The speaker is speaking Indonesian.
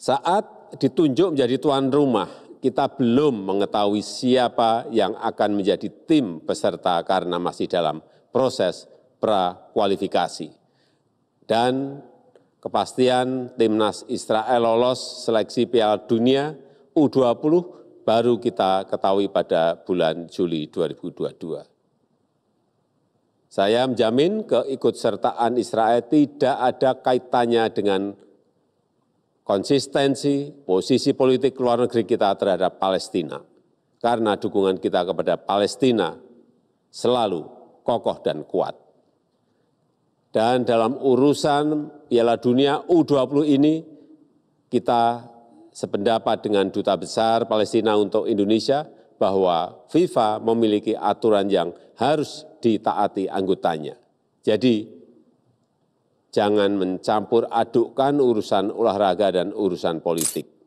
Saat ditunjuk menjadi tuan rumah, kita belum mengetahui siapa yang akan menjadi tim peserta karena masih dalam proses prakualifikasi. Dan kepastian timnas Israel lolos seleksi Piala Dunia U20 baru kita ketahui pada bulan Juli 2022. Saya menjamin keikutsertaan Israel tidak ada kaitannya dengan konsistensi posisi politik luar negeri kita terhadap Palestina, karena dukungan kita kepada Palestina selalu kokoh dan kuat. Dan dalam urusan Piala Dunia U20 ini, kita sependapat dengan Duta Besar Palestina untuk Indonesia bahwa FIFA memiliki aturan yang harus ditaati anggotanya. Jadi, jangan mencampur adukkan urusan olahraga dan urusan politik